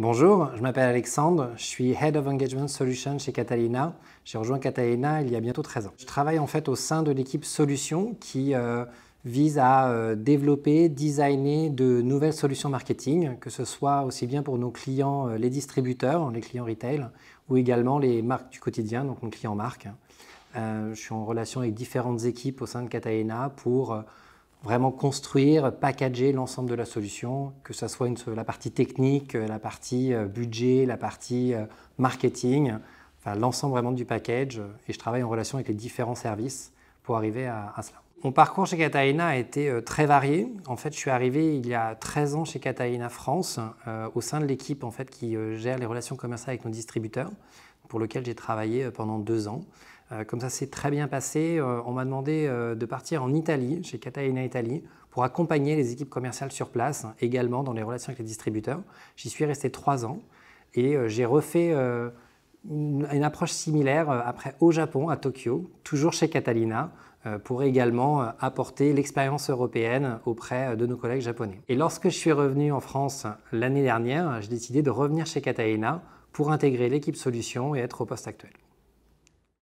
Bonjour, je m'appelle Alexandre, je suis Head of Engagement Solutions chez Catalina. J'ai rejoint Catalina il y a bientôt 13 ans. Je travaille en fait au sein de l'équipe Solutions qui euh, vise à euh, développer, designer de nouvelles solutions marketing, que ce soit aussi bien pour nos clients, euh, les distributeurs, les clients retail, ou également les marques du quotidien, donc nos clients marques. je suis en relation avec différentes équipes au sein de Catalina pour vraiment construire, packager l'ensemble de la solution, que ce soit la partie technique, euh, la partie euh, budget, la partie euh, marketing, l'ensemble vraiment du package. Et je travaille en relation avec les différents services pour arriver à, cela. Mon parcours chez Catalina a été très varié. En fait, je suis arrivé il y a 13 ans chez Catalina France, au sein de l'équipe en fait, qui gère les relations commerciales avec nos distributeurs, pour lequel j'ai travaillé pendant deux ans. Euh, comme ça s'est très bien passé, euh, on m'a demandé euh, de partir en Italie, chez Catalina Italie, pour accompagner les équipes commerciales sur place, également dans les relations avec les distributeurs. J'y suis resté trois ans et j'ai refait une, approche similaire après au Japon, à Tokyo, toujours chez Catalina, pour également apporter l'expérience européenne auprès de nos collègues japonais. Et lorsque je suis revenu en France l'année dernière, j'ai décidé de revenir chez Catalina pour intégrer l'équipe solution et être au poste actuel.